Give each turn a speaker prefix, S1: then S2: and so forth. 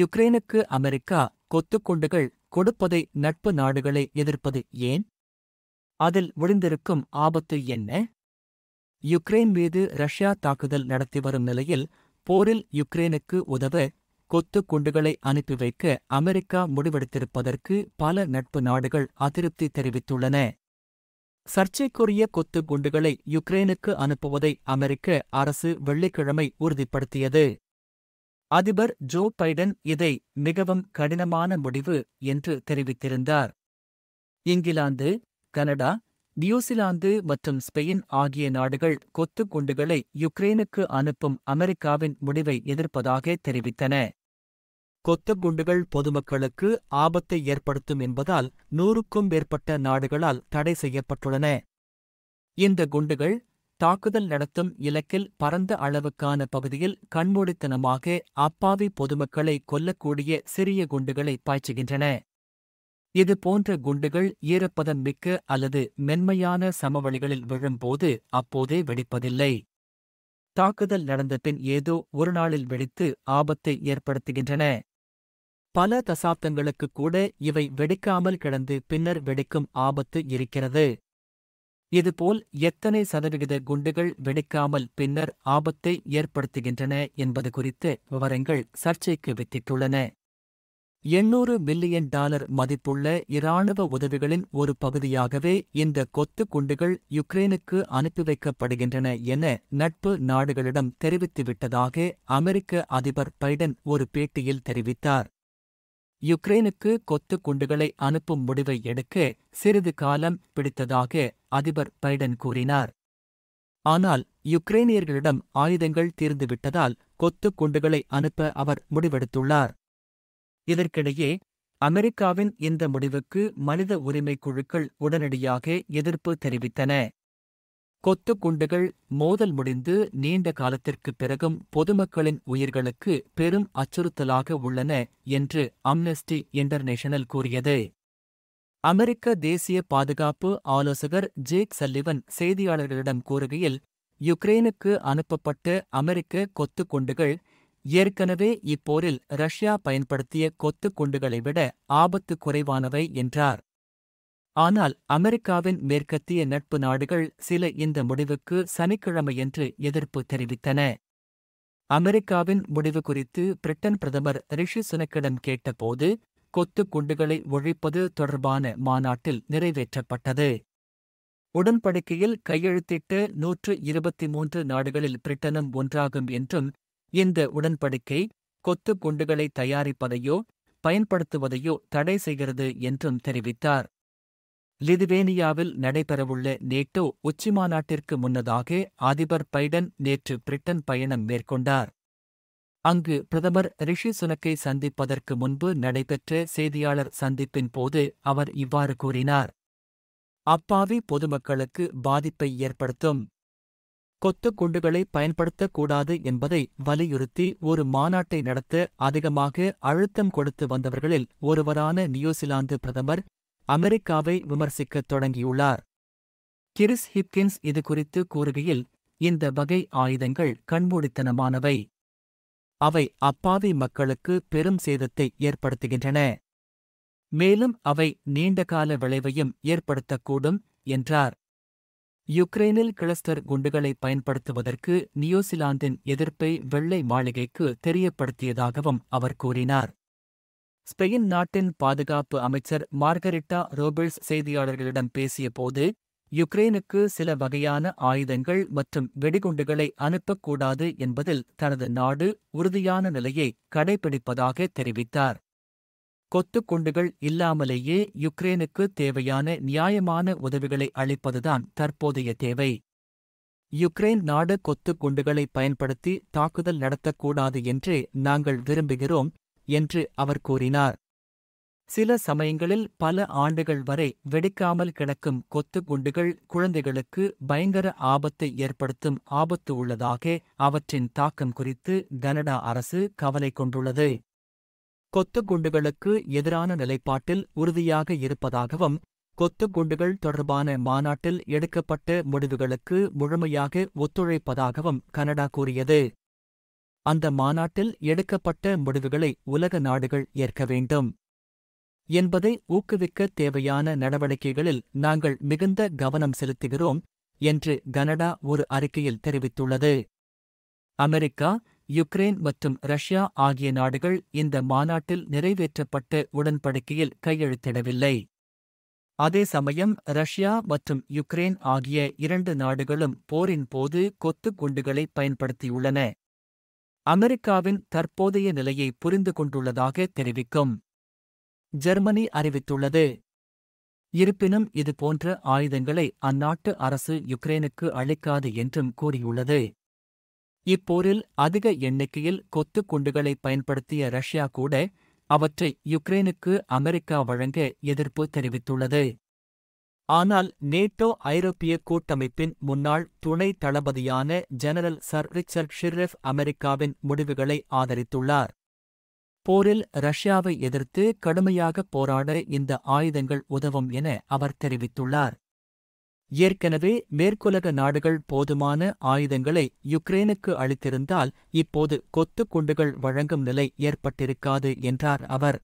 S1: யுக்ரைனுக்கு America கொத்துக்குண்டுகள் கொடுப்பதை நட்பு நாடுகளை எதிர்ப்பது ஏன் அதில் ஒளிந்திருக்கும் ஆபத்து என்ன யுக்ரைன் மீது ரஷ்யா தாக்குதல் நடத்தி வரும் நிலையில் போரில் யுக்ரைனுக்கு உதவ கொத்து குண்டுகளை அனுப்பி வைக்க அமெரிக்கா முடிவெடுத்திருப்பதற்கு பல நட்பு நாடுகள் அதிருப்தி தெரிவித்துள்ளன சர்ச்சைக்குரிய கொத்து குண்டுகளை யுக்ரைனுக்கு அனுப்புவதை அமெரிக்க அரசு வெள்ளிக்கிழமை உறுதிப்படுத்தியது அதிபர் ஜோ பைடன் இதை மிகவும் கடினமான முடிவு என்று தெரிவித்திருந்தார் இங்கிலாந்து கனடா நியூசிலாந்து மற்றும் ஸ்பெயின் ஆகிய நாடுகள் கொத்து குண்டுகளை யுக்ரைனுக்கு அனுப்பும் அமெரிக்காவின் முடிவை எதிர்ப்பதாக தெரிவித்தன கொத்து குண்டுகள் பொதுமக்களுக்கு ஆபத்தை ஏற்படுத்தும் என்பதால் நூறுக்கும் மேற்பட்ட நாடுகளால் தடை செய்யப்பட்டுள்ளன இந்த குண்டுகள் தாக்குதல் நடத்தும் இலக்கில் பரந்த அளவுக்கான பகுதியில் கண்மூடித்தனமாக அப்பாவி பொதுமக்களை கொல்லக்கூடிய சிறிய குண்டுகளை பாய்ச்சுகின்றன இது போன்ற குண்டுகள் ஈரப்பதம் மிக்க அல்லது மென்மையான சமவெளிகளில் விழும்போது அப்போதே வெடிப்பதில்லை தாக்குதல் நடந்த பின் ஏதோ ஒரு நாளில் வெடித்து ஆபத்தை ஏற்படுத்துகின்றன பல தசாப்தங்களுக்கு கூட இவை வெடிக்காமல் கிடந்து பின்னர் வெடிக்கும் ஆபத்து இருக்கிறது இதுபோல் எத்தனை சதவிகித குண்டுகள் வெடிக்காமல் பின்னர் ஆபத்தை ஏற்படுத்துகின்றன என்பது குறித்து விவரங்கள் சர்ச்சைக்கு வித்திட்டுள்ளன எண்ணூறு மில்லியன் டாலர் மதிப்புள்ள இராணுவ உதவிகளின் ஒரு பகுதியாகவே இந்த கொத்து குண்டுகள் யுக்ரைனுக்கு அனுப்பி வைக்கப்படுகின்றன என நட்பு நாடுகளிடம் தெரிவித்துவிட்டதாக அமெரிக்க அதிபர் பைடன் ஒரு பேட்டியில் தெரிவித்தார் யுக்ரைனுக்கு கொத்து குண்டுகளை அனுப்பும் முடிவை எடுக்க சிறிது காலம் பிடித்ததாக அதிபர் பைடன் கூறினார் ஆனால் யுக்ரைனியர்களிடம் ஆயுதங்கள் தீர்ந்துவிட்டதால் கொத்து குண்டுகளை அனுப்ப அவர் முடிவெடுத்துள்ளார் இதற்கிடையே அமெரிக்காவின் இந்த முடிவுக்கு மனித உரிமை குழுக்கள் உடனடியாக எதிர்ப்பு தெரிவித்தன கொத்து குண்டுகள் மோதல் முடிந்து நீண்ட காலத்திற்குப் பிறகும் பொதுமக்களின் உயிர்களுக்கு பெரும் அச்சுறுத்தலாக உள்ளன என்று அம்னெஸ்டி இன்டர்நேஷனல் கூறியது அமெரிக்க தேசிய பாதுகாப்பு ஆலோசகர் ஜேக் சல்லிவன் செய்தியாளர்களிடம் கூறுகையில் யுக்ரைனுக்கு அனுப்பப்பட்ட அமெரிக்க கொத்து குண்டுகள் ஏற்கனவே இப்போரில் ரஷ்யா பயன்படுத்திய கொத்து குண்டுகளை விட ஆபத்து குறைவானவை என்றார் ஆனால் அமெரிக்காவின் மேற்கத்திய நட்பு நாடுகள் சில இந்த முடிவுக்கு சனிக்கிழமையன்று எதிர்ப்பு தெரிவித்தன அமெரிக்காவின் முடிவு குறித்து பிரிட்டன் பிரதமர் ரிஷி சுனக்கிடம் கேட்டபோது கொத்து குண்டுகளை ஒழிப்பது தொடர்பான மாநாட்டில் நிறைவேற்றப்பட்டது உடன்படிக்கையில் கையெழுத்திட்டு நூற்று இருபத்தி மூன்று நாடுகளில் பிரிட்டனும் ஒன்றாகும் என்றும் இந்த உடன்படிக்கை கொத்து குண்டுகளை தயாரிப்பதையோ பயன்படுத்துவதையோ தடை செய்கிறது என்றும் தெரிவித்தார் லிதுவேனியாவில் நடைபெறவுள்ள நேட்டோ உச்சிமாநாட்டிற்கு முன்னதாக அதிபர் பைடன் நேற்று பிரிட்டன் பயணம் மேற்கொண்டார் அங்கு பிரதமர் ரிஷி சுனக்கை சந்திப்பதற்கு முன்பு நடைபெற்ற செய்தியாளர் சந்திப்பின் போது அவர் இவ்வாறு கூறினார் அப்பாவி பொதுமக்களுக்கு பாதிப்பை ஏற்படுத்தும் கொத்து குண்டுகளை பயன்படுத்தக்கூடாது என்பதை வலியுறுத்தி ஒரு மாநாட்டை நடத்த அதிகமாக அழுத்தம் கொடுத்து வந்தவர்களில் ஒருவரான நியூசிலாந்து பிரதமர் அமெரிக்காவை விமர்சிக்கத் தொடங்கியுள்ளார் கிறிஸ் ஹிப்கின்ஸ் இதுகுறித்து கூறுகையில் இந்த வகை ஆயுதங்கள் கண்மூடித்தனமானவை அவை அப்பாவி மக்களுக்கு பெரும் சேதத்தை ஏற்படுத்துகின்றன மேலும் அவை நீண்டகால விளைவையும் ஏற்படுத்தக்கூடும் என்றார் யுக்ரைனில் கிளஸ்டர் குண்டுகளை பயன்படுத்துவதற்கு நியூசிலாந்தின் எதிர்ப்பை வெள்ளை மாளிகைக்கு தெரியப்படுத்தியதாகவும் அவர் கூறினார் ஸ்பெயின் நாட்டின் பாதுகாப்பு அமைச்சர் மார்கரிட்டா ரோபிள்ஸ் செய்தியாளர்களிடம் பேசியபோது யுக்ரைனுக்கு சில வகையான ஆயுதங்கள் மற்றும் வெடிகுண்டுகளை அனுப்பக்கூடாது என்பதில் தனது நாடு உறுதியான நிலையை கடைபிடிப்பதாக தெரிவித்தார் கொத்துக்குண்டுகள் குண்டுகள் இல்லாமலேயே யுக்ரைனுக்கு தேவையான நியாயமான உதவிகளை அளிப்பதுதான் தற்போதைய தேவை யுக்ரைன் நாடு கொத்துக்குண்டுகளை பயன்படுத்தி தாக்குதல் நடத்தக்கூடாது என்று நாங்கள் விரும்புகிறோம் என்று அவர் கூறினார் சில சமயங்களில் பல ஆண்டுகள் வரை வெடிக்காமல் கிடக்கும் கொத்து குண்டுகள் குழந்தைகளுக்கு பயங்கர ஆபத்தை ஏற்படுத்தும் ஆபத்து உள்ளதாக அவற்றின் தாக்கம் குறித்து கனடா அரசு கவலை கொண்டுள்ளது கொத்து குண்டுகளுக்கு எதிரான நிலைப்பாட்டில் உறுதியாக இருப்பதாகவும் கொத்து குண்டுகள் தொடர்பான மாநாட்டில் எடுக்கப்பட்ட முடிவுகளுக்கு முழுமையாக ஒத்துழைப்பதாகவும் கனடா கூறியது அந்த மாநாட்டில் எடுக்கப்பட்ட முடிவுகளை உலக நாடுகள் ஏற்க வேண்டும் என்பதை ஊக்குவிக்க தேவையான நடவடிக்கைகளில் நாங்கள் மிகுந்த கவனம் செலுத்துகிறோம் என்று கனடா ஒரு அறிக்கையில் தெரிவித்துள்ளது அமெரிக்கா யுக்ரைன் மற்றும் ரஷ்யா ஆகிய நாடுகள் இந்த மாநாட்டில் நிறைவேற்றப்பட்ட உடன்படிக்கையில் கையெழுத்திடவில்லை அதே சமயம் ரஷ்யா மற்றும் யுக்ரைன் ஆகிய இரண்டு நாடுகளும் போரின் போது கொத்து குண்டுகளை பயன்படுத்தியுள்ளன அமெரிக்காவின் தற்போதைய நிலையை புரிந்து கொண்டுள்ளதாக தெரிவிக்கும் ஜெர்மனி அறிவித்துள்ளது இருப்பினும் இதுபோன்ற ஆயுதங்களை அந்நாட்டு அரசு யுக்ரைனுக்கு அளிக்காது என்றும் கூறியுள்ளது இப்போரில் அதிக எண்ணிக்கையில் கொத்துக் குண்டுகளை பயன்படுத்திய ரஷ்யா கூட அவற்றை யுக்ரைனுக்கு அமெரிக்கா வழங்க எதிர்ப்பு தெரிவித்துள்ளது ஆனால் நேட்டோ ஐரோப்பிய கூட்டமைப்பின் முன்னாள் துணை தளபதியான ஜெனரல் சர் ரிச்சர்ட் ஷிர்ரெஃப் அமெரிக்காவின் முடிவுகளை ஆதரித்துள்ளார் போரில் ரஷ்யாவை எதிர்த்து கடுமையாக போராட இந்த ஆயுதங்கள் உதவும் என அவர் தெரிவித்துள்ளார் ஏற்கனவே மேற்குலக நாடுகள் போதுமான ஆயுதங்களை யுக்ரேனுக்கு அளித்திருந்தால் இப்போது கொத்து குண்டுகள் வழங்கும் நிலை ஏற்பட்டிருக்காது என்றார் அவர்